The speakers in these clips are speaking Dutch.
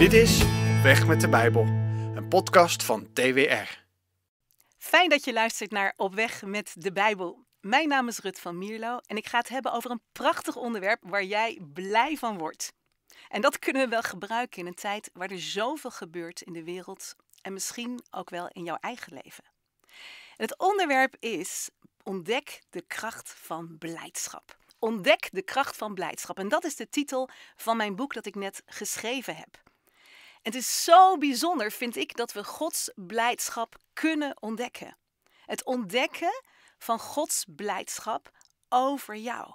Dit is Op Weg met de Bijbel, een podcast van TWR. Fijn dat je luistert naar Op Weg met de Bijbel. Mijn naam is Rut van Mierlo en ik ga het hebben over een prachtig onderwerp waar jij blij van wordt. En dat kunnen we wel gebruiken in een tijd waar er zoveel gebeurt in de wereld en misschien ook wel in jouw eigen leven. Het onderwerp is Ontdek de kracht van blijdschap. Ontdek de kracht van blijdschap. En dat is de titel van mijn boek dat ik net geschreven heb. Het is zo bijzonder, vind ik, dat we Gods blijdschap kunnen ontdekken. Het ontdekken van Gods blijdschap over jou.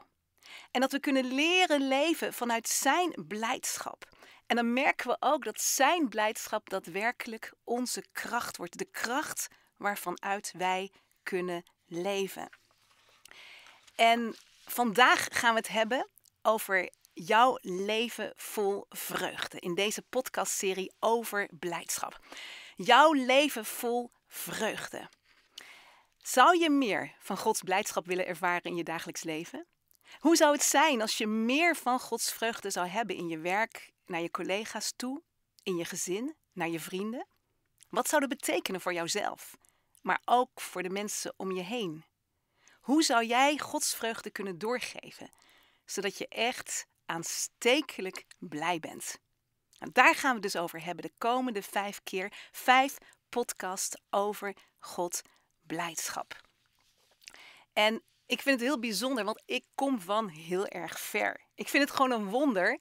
En dat we kunnen leren leven vanuit Zijn blijdschap. En dan merken we ook dat Zijn blijdschap daadwerkelijk onze kracht wordt. De kracht waarvan uit wij kunnen leven. En vandaag gaan we het hebben over Jouw leven vol vreugde in deze podcastserie over blijdschap. Jouw leven vol vreugde. Zou je meer van Gods blijdschap willen ervaren in je dagelijks leven? Hoe zou het zijn als je meer van Gods vreugde zou hebben in je werk, naar je collega's toe, in je gezin, naar je vrienden? Wat zou dat betekenen voor jouzelf, maar ook voor de mensen om je heen? Hoe zou jij Gods vreugde kunnen doorgeven, zodat je echt aanstekelijk blij bent. En nou, daar gaan we dus over hebben de komende vijf keer. Vijf podcasts over God blijdschap. En ik vind het heel bijzonder, want ik kom van heel erg ver. Ik vind het gewoon een wonder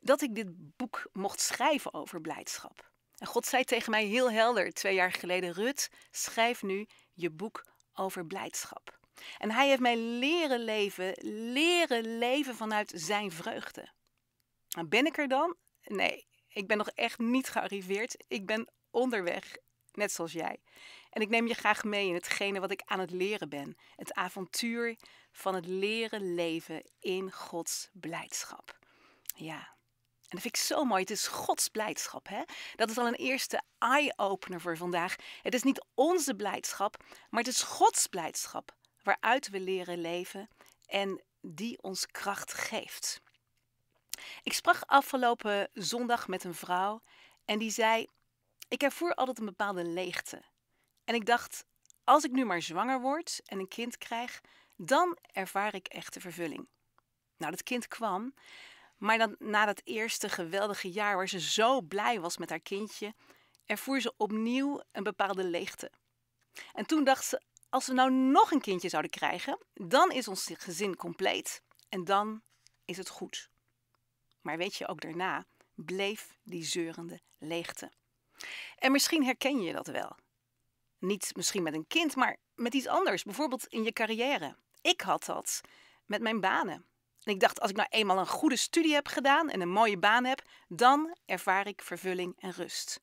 dat ik dit boek mocht schrijven over blijdschap. En God zei tegen mij heel helder twee jaar geleden: Rut, schrijf nu je boek over blijdschap. En hij heeft mij leren leven, leren leven vanuit zijn vreugde. Nou, ben ik er dan? Nee, ik ben nog echt niet gearriveerd. Ik ben onderweg, net zoals jij. En ik neem je graag mee in hetgene wat ik aan het leren ben. Het avontuur van het leren leven in Gods blijdschap. Ja. En dat vind ik zo mooi. Het is Gods blijdschap. Hè? Dat is al een eerste eye-opener voor vandaag. Het is niet onze blijdschap, maar het is Gods blijdschap waaruit we leren leven en die ons kracht geeft. Ik sprak afgelopen zondag met een vrouw en die zei: Ik ervoer altijd een bepaalde leegte. En ik dacht: Als ik nu maar zwanger word en een kind krijg, dan ervaar ik echte vervulling. Nou, dat kind kwam, maar dan, na dat eerste geweldige jaar waar ze zo blij was met haar kindje, ervoer ze opnieuw een bepaalde leegte. En toen dacht ze: als we nou nog een kindje zouden krijgen, dan is ons gezin compleet en dan is het goed. Maar weet je, ook daarna bleef die zeurende leegte. En misschien herken je dat wel. Niet misschien met een kind, maar met iets anders, bijvoorbeeld in je carrière. Ik had dat met mijn banen. En ik dacht, als ik nou eenmaal een goede studie heb gedaan en een mooie baan heb, dan ervaar ik vervulling en rust.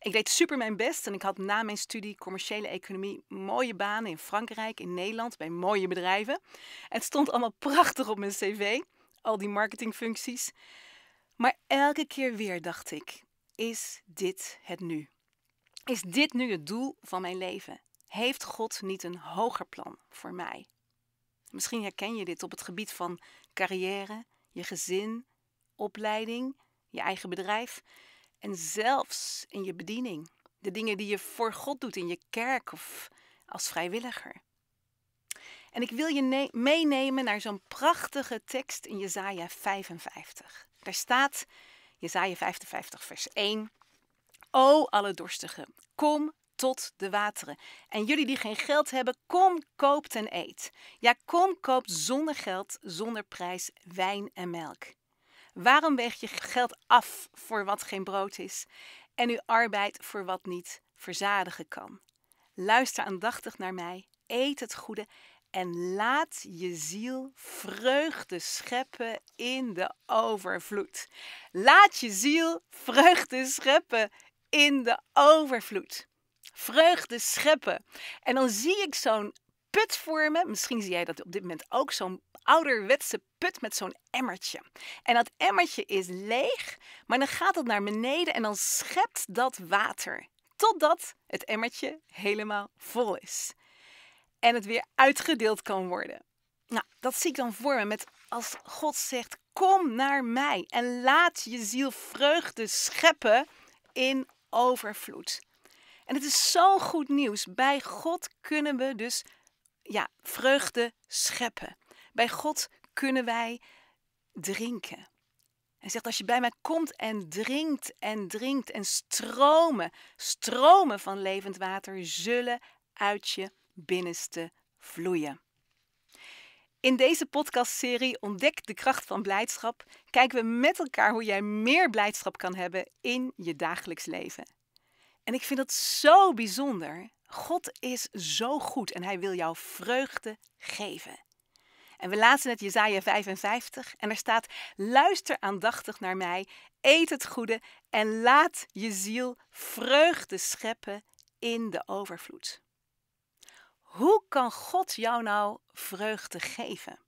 Ik deed super mijn best en ik had na mijn studie commerciële economie mooie banen in Frankrijk, in Nederland, bij mooie bedrijven. Het stond allemaal prachtig op mijn cv, al die marketingfuncties. Maar elke keer weer dacht ik, is dit het nu? Is dit nu het doel van mijn leven? Heeft God niet een hoger plan voor mij? Misschien herken je dit op het gebied van carrière, je gezin, opleiding, je eigen bedrijf. En zelfs in je bediening. De dingen die je voor God doet in je kerk of als vrijwilliger. En ik wil je meenemen naar zo'n prachtige tekst in Jesaja 55. Daar staat, Jesaja 55 vers 1, O alle dorstigen, kom tot de wateren. En jullie die geen geld hebben, kom, koopt en eet. Ja, kom, koop zonder geld, zonder prijs, wijn en melk. Waarom weeg je geld af voor wat geen brood is en uw arbeid voor wat niet verzadigen kan? Luister aandachtig naar mij, eet het goede en laat je ziel vreugde scheppen in de overvloed. Laat je ziel vreugde scheppen in de overvloed. Vreugde scheppen. En dan zie ik zo'n put vormen. Misschien zie jij dat op dit moment ook zo'n ouderwetse met zo'n emmertje. En dat emmertje is leeg, maar dan gaat het naar beneden en dan schept dat water. Totdat het emmertje helemaal vol is. En het weer uitgedeeld kan worden. Nou, dat zie ik dan voor me met als God zegt: Kom naar mij en laat je ziel vreugde scheppen in overvloed. En het is zo goed nieuws. Bij God kunnen we dus ja, vreugde scheppen. Bij God kunnen wij drinken. Hij zegt, als je bij mij komt en drinkt en drinkt en stromen, stromen van levend water zullen uit je binnenste vloeien. In deze podcastserie Ontdek de kracht van blijdschap kijken we met elkaar hoe jij meer blijdschap kan hebben in je dagelijks leven. En ik vind dat zo bijzonder. God is zo goed en hij wil jou vreugde geven. En we lazen het Jezaja 55 en er staat: Luister aandachtig naar mij, eet het goede en laat je ziel vreugde scheppen in de overvloed. Hoe kan God jou nou vreugde geven?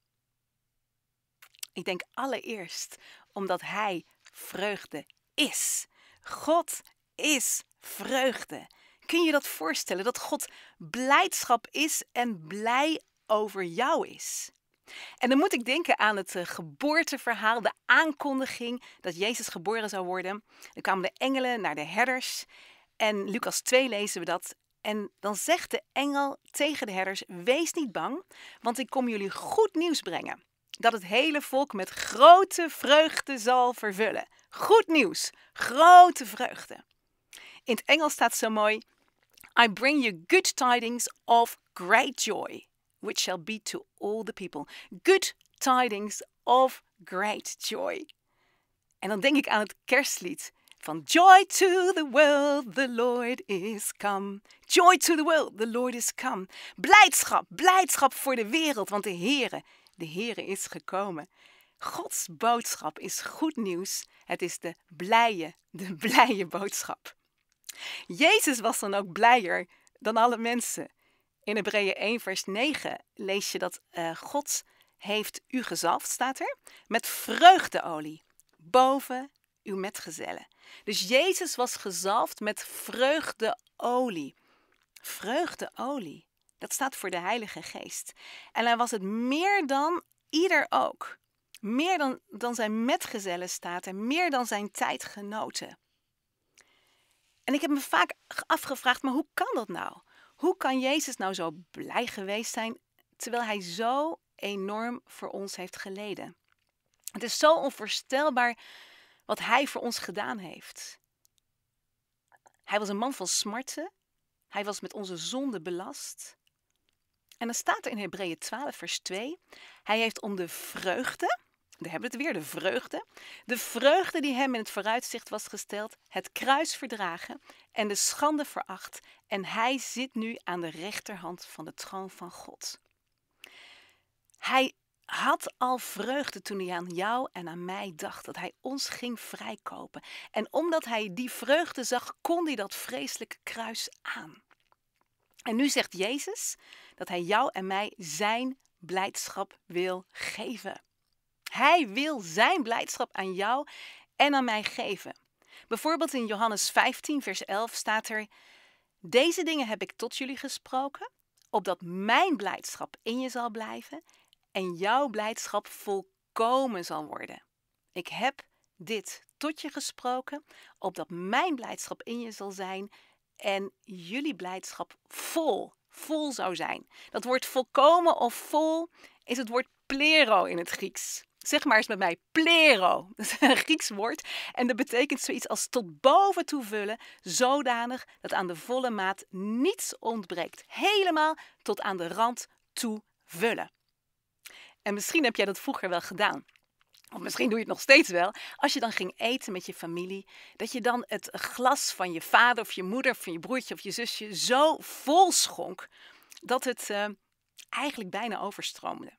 Ik denk allereerst omdat Hij vreugde is. God is vreugde. Kun je dat voorstellen dat God blijdschap is en blij over jou is? En dan moet ik denken aan het eh, geboorteverhaal, de aankondiging dat Jezus geboren zou worden. Dan kwamen de engelen naar de herders. En Lucas 2 lezen we dat. En dan zegt de engel tegen de herders: Wees niet bang, want ik kom jullie goed nieuws brengen. Dat het hele volk met grote vreugde zal vervullen. Goed nieuws, grote vreugde. In het Engels staat zo mooi: I bring you good tidings of great joy which shall be to all the people. Good tidings of great joy. En dan denk ik aan het kerstlied van Joy to the world, the Lord is come. Joy to the world, the Lord is come. Blijdschap, blijdschap voor de wereld, want de Heere, de Heere is gekomen. Gods boodschap is goed nieuws. Het is de blije, de blije boodschap. Jezus was dan ook blijer dan alle mensen. In Hebreeën 1, vers 9 lees je dat eh, God heeft u gezalfd, staat er, met vreugdeolie boven uw metgezellen. Dus Jezus was gezalfd met vreugdeolie. Vreugdeolie, dat staat voor de Heilige Geest. En hij was het meer dan ieder ook. Meer dan, dan zijn metgezellen staat en meer dan zijn tijdgenoten. En ik heb me vaak afgevraagd, maar hoe kan dat nou? Hoe kan Jezus nou zo blij geweest zijn terwijl hij zo enorm voor ons heeft geleden? Het is zo onvoorstelbaar wat hij voor ons gedaan heeft. Hij was een man van smarten. Hij was met onze zonde belast. En dan staat er in Hebreeën 12, vers 2: Hij heeft om de vreugde daar hebben we het weer, de vreugde. De vreugde die hem in het vooruitzicht was gesteld, het kruis verdragen en de schande veracht. En hij zit nu aan de rechterhand van de troon van God. Hij had al vreugde toen hij aan jou en aan mij dacht, dat hij ons ging vrijkopen. En omdat hij die vreugde zag, kon hij dat vreselijke kruis aan. En nu zegt Jezus dat hij jou en mij zijn blijdschap wil geven. Hij wil zijn blijdschap aan jou en aan mij geven. Bijvoorbeeld in Johannes 15, vers 11 staat er: Deze dingen heb ik tot jullie gesproken, opdat mijn blijdschap in je zal blijven en jouw blijdschap volkomen zal worden. Ik heb dit tot je gesproken, opdat mijn blijdschap in je zal zijn en jullie blijdschap vol, vol zou zijn. Dat woord volkomen of vol is het woord plero in het Grieks. Zeg maar eens met mij plero. Dat is een Grieks woord en dat betekent zoiets als tot boven toe vullen, zodanig dat aan de volle maat niets ontbreekt. Helemaal tot aan de rand toe vullen. En misschien heb jij dat vroeger wel gedaan. Of misschien doe je het nog steeds wel. Als je dan ging eten met je familie, dat je dan het glas van je vader of je moeder of van je broertje of je zusje zo vol schonk dat het eh, eigenlijk bijna overstroomde.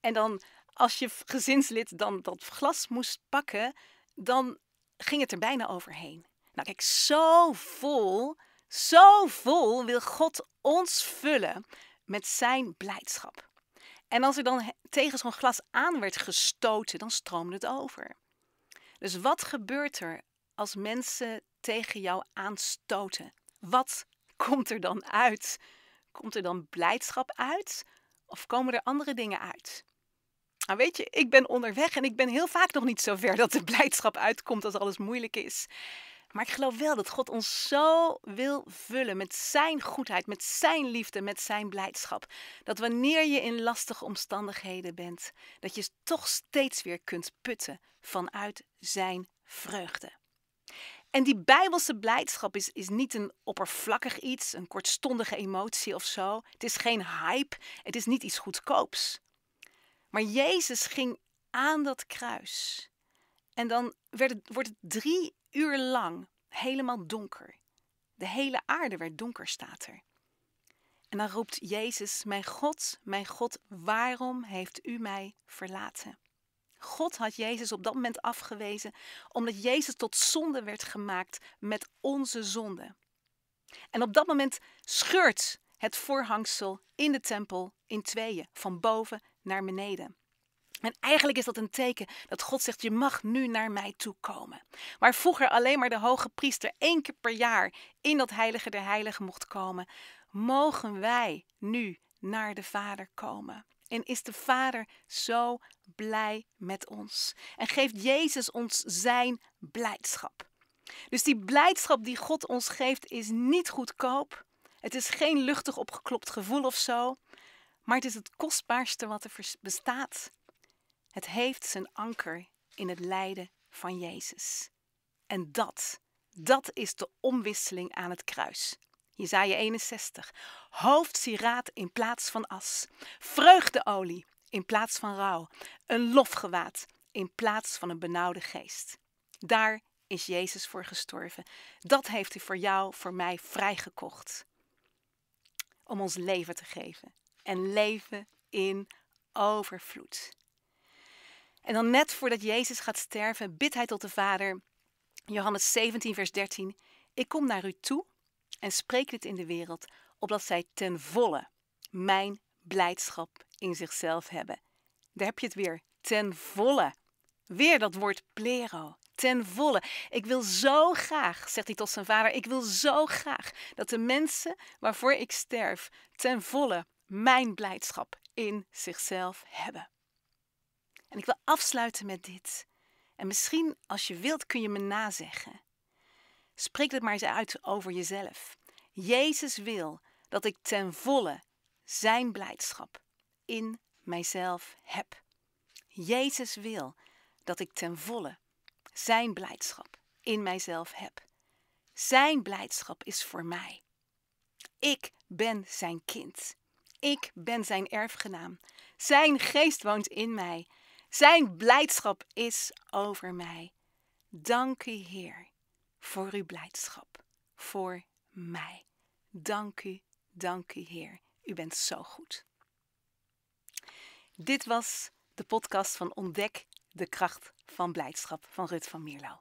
En dan als je gezinslid dan dat glas moest pakken, dan ging het er bijna overheen. Nou kijk, zo vol, zo vol wil God ons vullen met zijn blijdschap. En als er dan tegen zo'n glas aan werd gestoten, dan stroomde het over. Dus wat gebeurt er als mensen tegen jou aanstoten? Wat komt er dan uit? Komt er dan blijdschap uit? Of komen er andere dingen uit? Nou weet je, ik ben onderweg en ik ben heel vaak nog niet zo ver dat de blijdschap uitkomt als alles moeilijk is. Maar ik geloof wel dat God ons zo wil vullen met Zijn goedheid, met Zijn liefde, met Zijn blijdschap. Dat wanneer je in lastige omstandigheden bent, dat je toch steeds weer kunt putten vanuit Zijn vreugde. En die bijbelse blijdschap is, is niet een oppervlakkig iets, een kortstondige emotie of zo. Het is geen hype, het is niet iets goedkoops. Maar Jezus ging aan dat kruis. En dan werd het, wordt het drie uur lang helemaal donker. De hele aarde werd donker, staat er. En dan roept Jezus: Mijn God, mijn God, waarom heeft u mij verlaten? God had Jezus op dat moment afgewezen, omdat Jezus tot zonde werd gemaakt met onze zonde. En op dat moment scheurt het voorhangsel in de tempel in tweeën, van boven naar beneden. En eigenlijk is dat een teken dat God zegt: Je mag nu naar mij toe komen. Waar vroeger alleen maar de hoge priester één keer per jaar in dat heilige der heiligen mocht komen, mogen wij nu naar de Vader komen. En is de Vader zo blij met ons? En geeft Jezus ons zijn blijdschap? Dus die blijdschap die God ons geeft is niet goedkoop. Het is geen luchtig opgeklopt gevoel of zo. Maar het is het kostbaarste wat er bestaat. Het heeft zijn anker in het lijden van Jezus. En dat, dat is de omwisseling aan het kruis. Jezaja 61. Hoofdsieraad in plaats van as. Vreugdeolie in plaats van rouw. Een lofgewaad in plaats van een benauwde geest. Daar is Jezus voor gestorven. Dat heeft hij voor jou, voor mij vrijgekocht. Om ons leven te geven en leven in overvloed. En dan net voordat Jezus gaat sterven, bidt hij tot de Vader, Johannes 17, vers 13: Ik kom naar u toe en spreek dit in de wereld, opdat zij ten volle mijn blijdschap in zichzelf hebben. Daar heb je het weer, ten volle. Weer dat woord plero, ten volle. Ik wil zo graag, zegt hij tot zijn vader, ik wil zo graag dat de mensen waarvoor ik sterf ten volle mijn blijdschap in zichzelf hebben. En ik wil afsluiten met dit. En misschien als je wilt kun je me nazeggen. Spreek het maar eens uit over jezelf. Jezus wil dat ik ten volle zijn blijdschap in mijzelf heb. Jezus wil dat ik ten volle zijn blijdschap in mijzelf heb. Zijn blijdschap is voor mij. Ik ben zijn kind. Ik ben zijn erfgenaam. Zijn geest woont in mij. Zijn blijdschap is over mij. Dank u, Heer, voor uw blijdschap, voor mij. Dank u, dank u, Heer. U bent zo goed. Dit was de podcast van Ontdek de kracht van blijdschap van Rut van Mierlo.